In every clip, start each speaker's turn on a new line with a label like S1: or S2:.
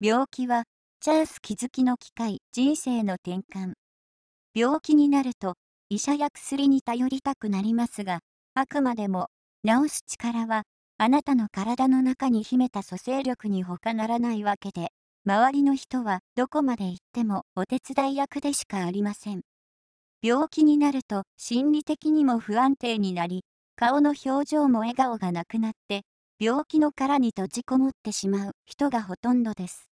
S1: 病気は、チャンス気づきの機会、人生の転換。病気になると、医者や薬に頼りたくなりますが、あくまでも、治す力は、あなたの体の中に秘めた蘇生力に他ならないわけで、周りの人はどこまで行ってもお手伝い役でしかありません。病気になると心理的にも不安定になり、顔の表情も笑顔がなくなって、病気の殻に閉じこもってしまう人がほとんどです。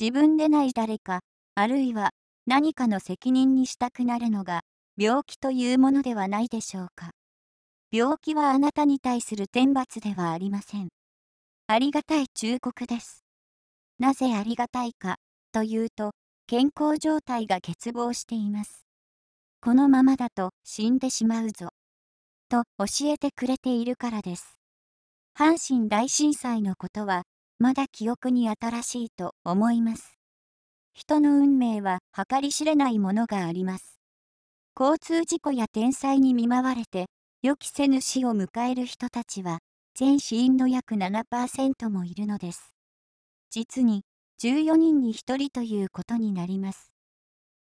S1: 自分でない誰か、あるいは何かの責任にしたくなるのが、病気というものではないでしょうか。病気はあなたに対する天罰ではありません。ありがたい忠告です。なぜありがたいか、というと、健康状態が欠乏しています。このままだと死んでしまうぞ。と教えてくれているからです。阪神大震災のことはまだ記憶に新しいと思います。人の運命は計り知れないものがあります。交通事故や天災に見舞われて、予期せぬ死を迎える人たちは、全死因の約7%もいるのです。実に14人に1人ということになります。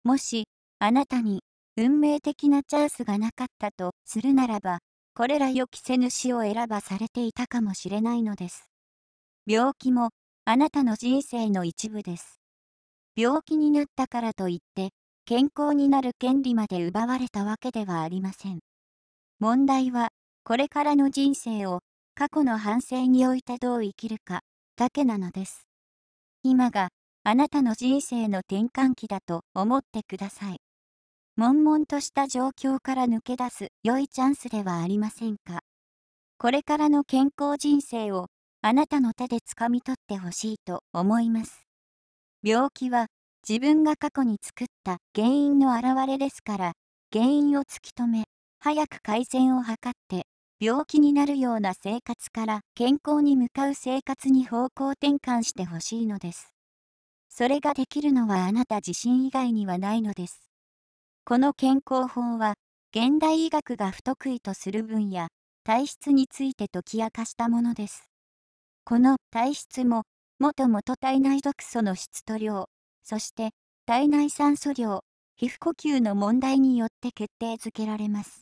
S1: もし、あなたに運命的なチャンスがなかったとするならば、これら予期せぬ死を選ばされていたかもしれないのです。病気もあなたの人生の一部です。病気になったからといって、健康になる権利まで奪われたわけではありません。問題は、これからの人生を過去の反省においてどう生きるかだけなのです。今があなたの人生の転換期だと思ってください。悶々とした状況から抜け出す良いチャンスではありませんか。これからの健康人生をあなたの手でかみ取ってほしいと思います。病気は自分が過去に作った原因の表れですから原因を突き止め早く改善を図って病気になるような生活から健康に向かう生活に方向転換してほしいのです。それができるのはあなた自身以外にはないのです。この健康法は現代医学が不得意とする分野体質について解き明かしたものです。この体質も、もともと体内毒素の質と量、そして体内酸素量、皮膚呼吸の問題によって決定づけられます。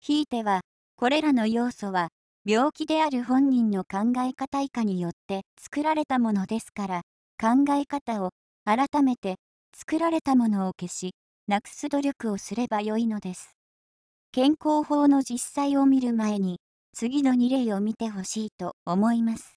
S1: ひいては、これらの要素は、病気である本人の考え方以下によって作られたものですから、考え方を改めて作られたものを消し、なくす努力をすればよいのです。健康法の実際を見る前に、次の2例を見てほしいと思います。